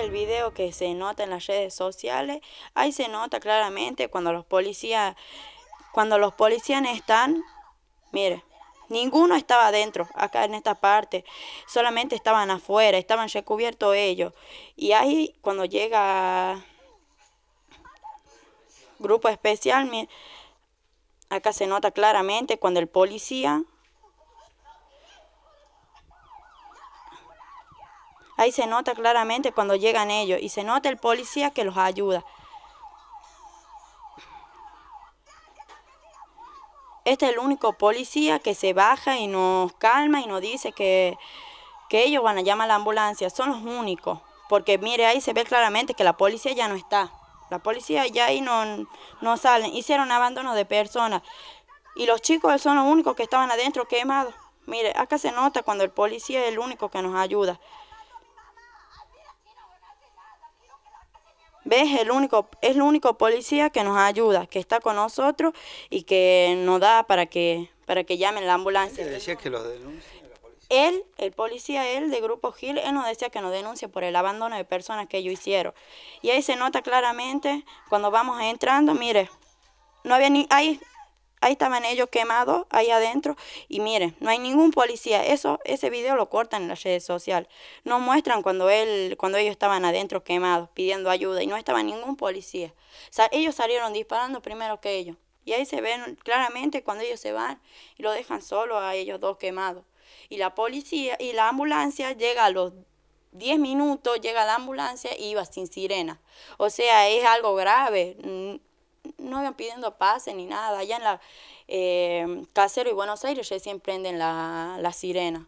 el video que se nota en las redes sociales, ahí se nota claramente cuando los policías, cuando los policías están, mire, ninguno estaba adentro, acá en esta parte, solamente estaban afuera, estaban recubiertos ellos. Y ahí cuando llega grupo especial, acá se nota claramente cuando el policía Ahí se nota claramente cuando llegan ellos y se nota el policía que los ayuda. Este es el único policía que se baja y nos calma y nos dice que, que ellos van a llamar a la ambulancia. Son los únicos. Porque mire, ahí se ve claramente que la policía ya no está. La policía ya ahí no, no salen. Hicieron abandono de personas. Y los chicos son los únicos que estaban adentro quemados. Mire, acá se nota cuando el policía es el único que nos ayuda. ¿Ves? El único, es el único policía que nos ayuda, que está con nosotros y que nos da para que, para que llamen la ambulancia. ¿Él decía que Él, el policía, él de Grupo Gil, él nos decía que nos denuncie por el abandono de personas que ellos hicieron. Y ahí se nota claramente cuando vamos entrando, mire, no había ni, ahí Ahí estaban ellos quemados ahí adentro. Y miren, no hay ningún policía. Eso, ese video lo cortan en las redes sociales. No muestran cuando él, cuando ellos estaban adentro quemados, pidiendo ayuda, y no estaba ningún policía. O sea, ellos salieron disparando primero que ellos. Y ahí se ven claramente cuando ellos se van y lo dejan solo a ellos dos quemados. Y la policía y la ambulancia llega a los 10 minutos, llega la ambulancia y iba sin sirena. O sea, es algo grave mm, no iban pidiendo pase ni nada. Allá en la eh, Casero y Buenos Aires siempre prenden la, la sirena.